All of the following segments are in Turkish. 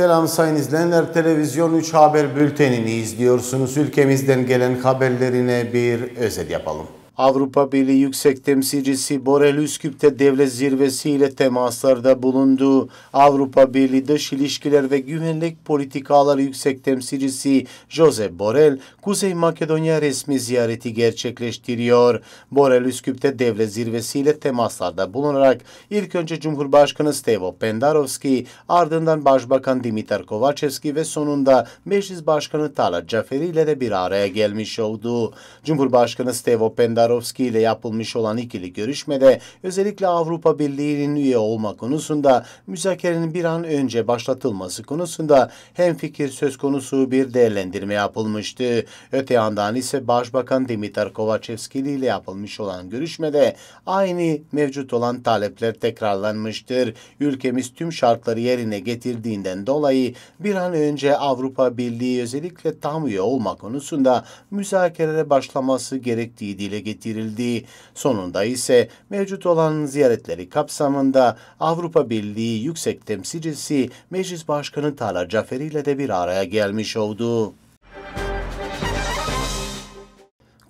Selam sayın izleyenler. Televizyon 3 Haber Bülteni'ni izliyorsunuz. Ülkemizden gelen haberlerine bir özet yapalım. Avrupa Birliği Yüksek Temsilcisi Borel Üsküp'te devlet zirvesiyle temaslarda bulundu. Avrupa Birliği Dış İlişkiler ve Güvenlik Politikaları Yüksek Temsilcisi Jose Borel, Kuzey Makedonya resmi ziyareti gerçekleştiriyor. Borel Üsküp'te devlet zirvesiyle temaslarda bulunarak ilk önce Cumhurbaşkanı Stevo Pendarovski, ardından Başbakan Dimitar Kovacevski ve sonunda Meclis Başkanı Talat Caferi ile de bir araya gelmiş oldu. Cumhurbaşkanı Stevo Pendarovski, Swarovski ile yapılmış olan ikili görüşmede özellikle Avrupa Birliği'nin üye olma konusunda müzakerenin bir an önce başlatılması konusunda hem fikir söz konusu bir değerlendirme yapılmıştı. Öte yandan ise Başbakan Dimitar Kovacevski ile yapılmış olan görüşmede aynı mevcut olan talepler tekrarlanmıştır. Ülkemiz tüm şartları yerine getirdiğinden dolayı bir an önce Avrupa Birliği özellikle tam üye olma konusunda müzakerelere başlaması gerektiği dile getirilmiştir bitirildi. Sonunda ise mevcut olan ziyaretleri kapsamında Avrupa Birliği Yüksek Temsilcisi Meclis Başkanı Tala Caferi ile de bir araya gelmiş oldu.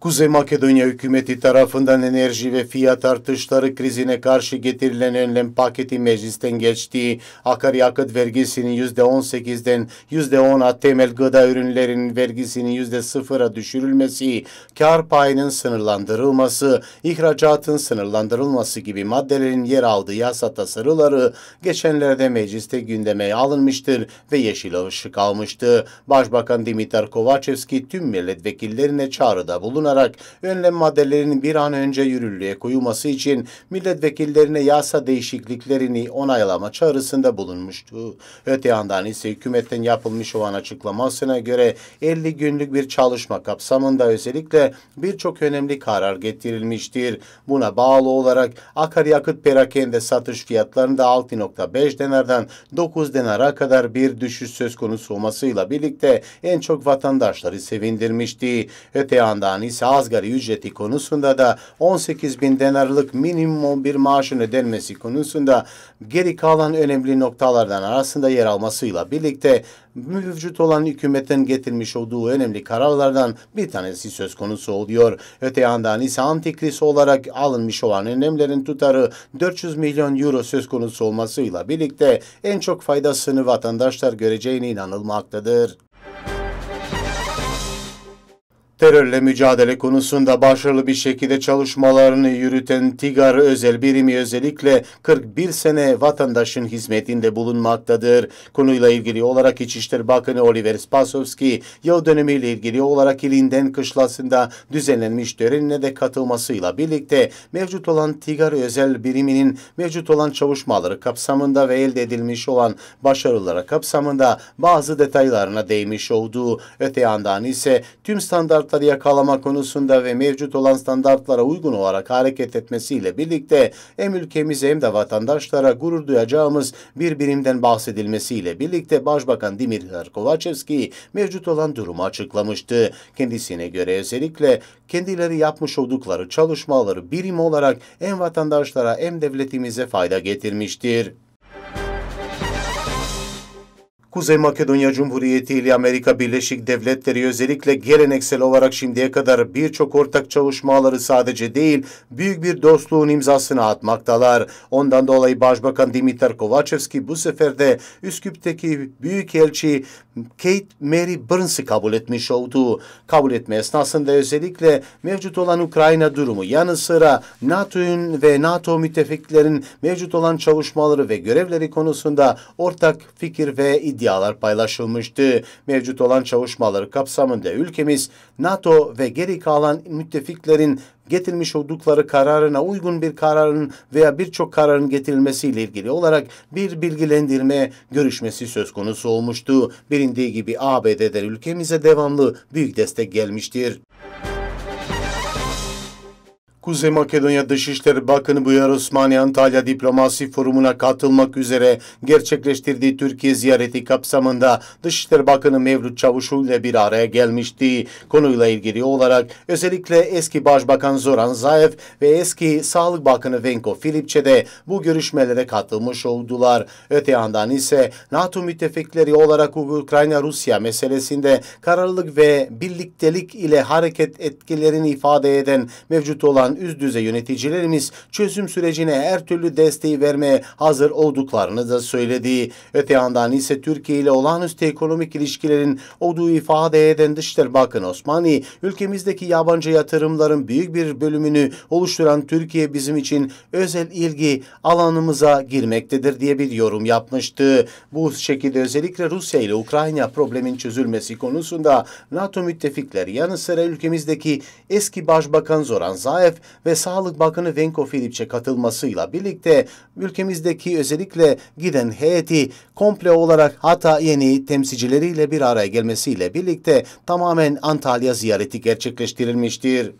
Kuzey Makedonya hükümeti tarafından enerji ve fiyat artışları krizine karşı getirilen önlem paketi meclisten geçti. Akaryakıt vergisinin %18'den %10'a temel gıda ürünlerinin vergisinin %0'a düşürülmesi, kar payının sınırlandırılması, ihracatın sınırlandırılması gibi maddelerin yer aldığı yasa tasarıları geçenlerde mecliste gündeme alınmıştır ve yeşil ışık almıştı. Başbakan Dimitar Kovacevski tüm milletvekillerine çağrıda bulundu bulunarak önlem maddelerinin bir an önce yürürlüğe koyulması için milletvekillerine yasa değişikliklerini onaylama çağrısında bulunmuştu. Öte yandan ise hükümetten yapılmış olan açıklamasına göre 50 günlük bir çalışma kapsamında özellikle birçok önemli karar getirilmiştir. Buna bağlı olarak akaryakıt perakende satış fiyatlarında 6.5 denardan 9 denara kadar bir düşüş söz konusu olmasıyla birlikte en çok vatandaşları sevindirmişti. Öte yandan ise ise asgari ücreti konusunda da 18 bin denarlık minimum bir maaşın ödenmesi konusunda geri kalan önemli noktalardan arasında yer almasıyla birlikte mevcut olan hükümetin getirmiş olduğu önemli kararlardan bir tanesi söz konusu oluyor. Öte yandan ise antikris olarak alınmış olan önlemlerin tutarı 400 milyon euro söz konusu olmasıyla birlikte en çok faydasını vatandaşlar göreceğine inanılmaktadır. Terörle mücadele konusunda başarılı bir şekilde çalışmalarını yürüten TİGAR özel birimi özellikle 41 sene vatandaşın hizmetinde bulunmaktadır. Konuyla ilgili olarak İçişleri Bakanı Oliver Spasovski yıl dönemiyle ilgili olarak ilinden kışlasında düzenlenmiş törenine de katılmasıyla birlikte mevcut olan TİGAR özel biriminin mevcut olan çalışmaları kapsamında ve elde edilmiş olan başarılara kapsamında bazı detaylarına değmiş olduğu öte yandan ise tüm standart standartları yakalama konusunda ve mevcut olan standartlara uygun olarak hareket etmesiyle birlikte hem ülkemize hem de vatandaşlara gurur duyacağımız bir birimden bahsedilmesiyle birlikte Başbakan Dimitar Kovacevski mevcut olan durumu açıklamıştı. Kendisine göre özellikle kendileri yapmış oldukları çalışmaları birim olarak hem vatandaşlara hem devletimize fayda getirmiştir. Kuzey Makedonya Cumhuriyeti ile Amerika Birleşik Devletleri özellikle geleneksel olarak şimdiye kadar birçok ortak çalışmaları sadece değil, büyük bir dostluğun imzasını atmaktalar. Ondan dolayı Başbakan Dimitar Kovacevski bu sefer de Üsküp'teki Büyükelçi Kate Mary Burns'ı kabul etmiş olduğu kabul etme esnasında özellikle mevcut olan Ukrayna durumu yanı sıra NATO'nun ve NATO müttefiklerin mevcut olan çalışmaları ve görevleri konusunda ortak fikir ve iddialar paylaşılmıştı. Mevcut olan çalışmaları kapsamında ülkemiz NATO ve geri kalan müttefiklerin getirmiş oldukları kararına uygun bir kararın veya birçok kararın getirilmesiyle ilgili olarak bir bilgilendirme görüşmesi söz konusu olmuştu. Bilindiği gibi ABD'den ülkemize devamlı büyük destek gelmiştir. Kuzey Makedonya Dışişleri Bakanı Buyar Osmani Antalya Diplomasi Forumu'na katılmak üzere gerçekleştirdiği Türkiye ziyareti kapsamında Dışişleri Bakanı Mevlüt çavuşoğlu ile bir araya gelmişti. Konuyla ilgili olarak özellikle eski Başbakan Zoran Zaev ve eski Sağlık Bakanı Venko Filipçe de bu görüşmelere katılmış oldular. Öte yandan ise NATO müttefikleri olarak Ukrayna-Rusya meselesinde kararlılık ve birliktelik ile hareket etkilerini ifade eden mevcut olan üst düzey yöneticilerimiz çözüm sürecine her türlü desteği vermeye hazır olduklarını da söyledi. Öte yandan ise Türkiye ile olağanüstü ekonomik ilişkilerin olduğu ifade eden Dışişleri Bakanı Osmani, ülkemizdeki yabancı yatırımların büyük bir bölümünü oluşturan Türkiye bizim için özel ilgi alanımıza girmektedir diye bir yorum yapmıştı. Bu şekilde özellikle Rusya ile Ukrayna problemin çözülmesi konusunda NATO müttefikleri yanı sıra ülkemizdeki eski Başbakan Zoran Zaev ve Sağlık Bakanı Venko Filipç'e katılmasıyla birlikte ülkemizdeki özellikle giden heyeti komple olarak hatta yeni temsilcileriyle bir araya gelmesiyle birlikte tamamen Antalya ziyareti gerçekleştirilmiştir.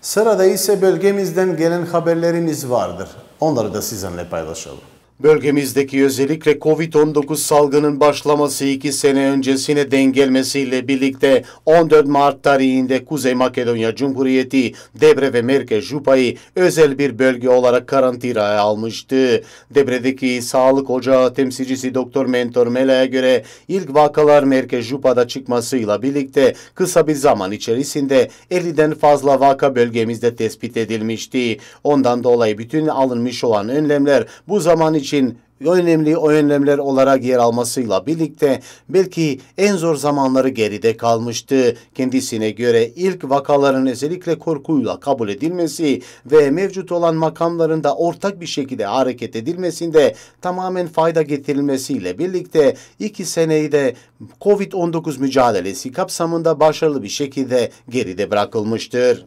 Sırada ise bölgemizden gelen haberlerimiz vardır. Onları da sizinle paylaşalım. Bölgemizdeki özellikle Covid-19 salgının başlaması 2 sene öncesine dengelmesiyle birlikte 14 Mart tarihinde Kuzey Makedonya Cumhuriyeti Debre ve Merkez Jupa'yı özel bir bölge olarak karantinaya almıştı. Debre'deki sağlık ocağı temsilcisi Doktor Mentor Mela'ya göre ilk vakalar Merkez Jupa'da çıkmasıyla birlikte kısa bir zaman içerisinde 50'den fazla vaka bölgemizde tespit edilmişti. Ondan dolayı bütün alınmış olan önlemler bu zaman için önemli önlemler olarak yer almasıyla birlikte belki en zor zamanları geride kalmıştı. Kendisine göre ilk vakaların özellikle korkuyla kabul edilmesi ve mevcut olan makamlarında ortak bir şekilde hareket edilmesinde tamamen fayda getirilmesiyle birlikte iki seneyi de COVID-19 mücadelesi kapsamında başarılı bir şekilde geride bırakılmıştır.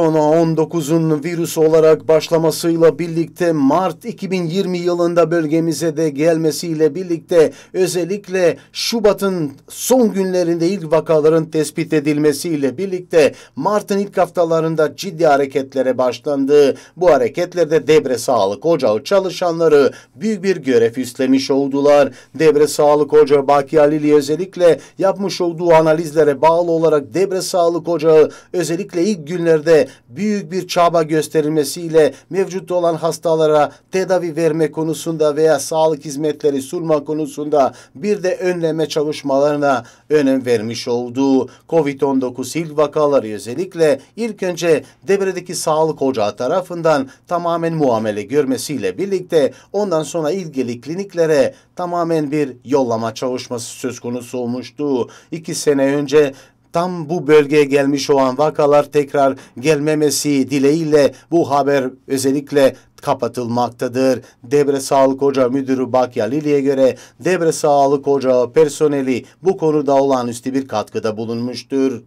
Korona-19'un virüs olarak başlamasıyla birlikte Mart 2020 yılında bölgemize de gelmesiyle birlikte özellikle Şubat'ın son günlerinde ilk vakaların tespit edilmesiyle birlikte Mart'ın ilk haftalarında ciddi hareketlere başlandı. Bu hareketlerde Debre Sağlık Ocağı çalışanları büyük bir görev üstlemiş oldular. Debre Sağlık Ocağı Baki Alili özellikle yapmış olduğu analizlere bağlı olarak Debre Sağlık Ocağı özellikle ilk günlerde büyük bir çaba gösterilmesiyle mevcut olan hastalara tedavi verme konusunda veya sağlık hizmetleri sunma konusunda bir de önleme çalışmalarına önem vermiş olduğu COVID-19 ilk vakaları özellikle ilk önce devredeki sağlık ocağı tarafından tamamen muamele görmesiyle birlikte ondan sonra ilgili kliniklere tamamen bir yollama çalışması söz konusu olmuştu. İki sene önce tam bu bölgeye gelmiş olan vakalar tekrar gelmemesi dileğiyle bu haber özellikle kapatılmaktadır. Debre Sağlık Ocağı Müdürü Bakya Lili'ye göre Debre Sağlık Ocağı personeli bu konuda olağanüstü bir katkıda bulunmuştur.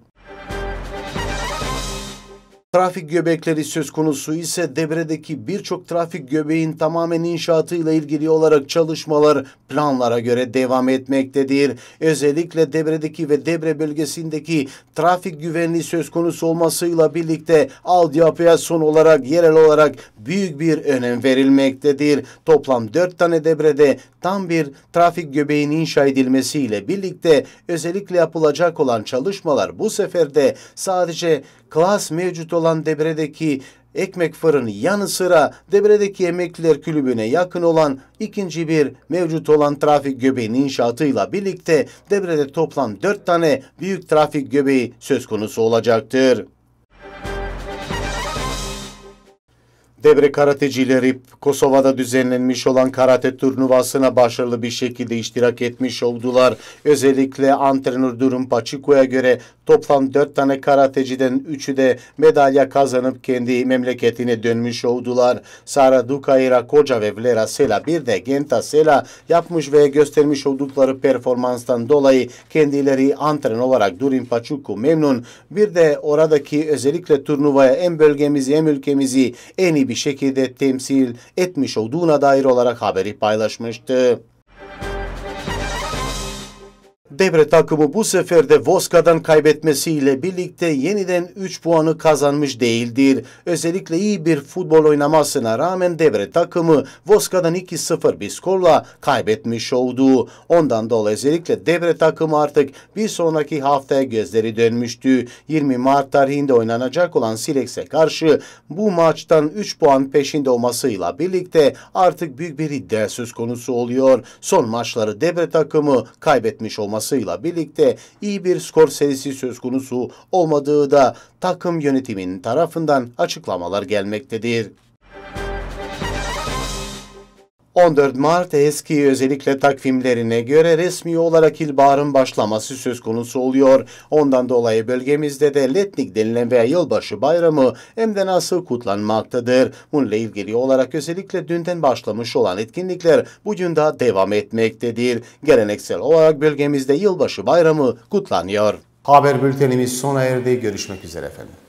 Trafik göbekleri söz konusu ise devredeki birçok trafik göbeğin tamamen inşaatıyla ilgili olarak çalışmalar planlara göre devam etmektedir. Özellikle devredeki ve devre bölgesindeki trafik güvenliği söz konusu olmasıyla birlikte altyapıya son olarak yerel olarak büyük bir önem verilmektedir. Toplam dört tane debrede tam bir trafik göbeğinin inşa edilmesiyle birlikte özellikle yapılacak olan çalışmalar bu seferde sadece klas mevcut olan debredeki ekmek fırını yanı sıra Debre'deki emekliler kulübüne yakın olan ikinci bir mevcut olan trafik göbeğinin inşaatıyla birlikte Debre'de toplam dört tane büyük trafik göbeği söz konusu olacaktır. Devre karatecileri Kosova'da düzenlenmiş olan karate turnuvasına başarılı bir şekilde iştirak etmiş oldular. Özellikle antrenör Durum Paçiko'ya göre Toplam dört tane karateciden üçü de madalya kazanıp kendi memleketine dönmüş oldular. Sara Dukaira Koca ve Vlera Sela bir de Genta Sela yapmış ve göstermiş oldukları performanstan dolayı kendileri antren olarak Durin Paçuku memnun. Bir de oradaki özellikle turnuvaya en bölgemizi hem ülkemizi en iyi bir şekilde temsil etmiş olduğuna dair olarak haberi paylaşmıştı. Devre takımı bu sefer de Voska'dan kaybetmesiyle birlikte yeniden 3 puanı kazanmış değildir. Özellikle iyi bir futbol oynamasına rağmen devre takımı Voska'dan 2-0 bir skorla kaybetmiş oldu. Ondan dolayı özellikle devre takımı artık bir sonraki haftaya gözleri dönmüştü. 20 Mart tarihinde oynanacak olan Silex'e karşı bu maçtan 3 puan peşinde olmasıyla birlikte artık büyük bir iddia söz konusu oluyor. Son maçları devre takımı kaybetmiş olması olmasıyla birlikte iyi bir skor serisi söz konusu olmadığı da takım yönetiminin tarafından açıklamalar gelmektedir. 14 Mart eski özellikle takvimlerine göre resmi olarak ilbaharın başlaması söz konusu oluyor. Ondan dolayı bölgemizde de Letnik denilen veya yılbaşı bayramı hem de nasıl kutlanmaktadır. Bununla ilgili olarak özellikle dünden başlamış olan etkinlikler bugün de devam etmektedir. Geleneksel olarak bölgemizde yılbaşı bayramı kutlanıyor. Haber bültenimiz sona erdi. Görüşmek üzere efendim.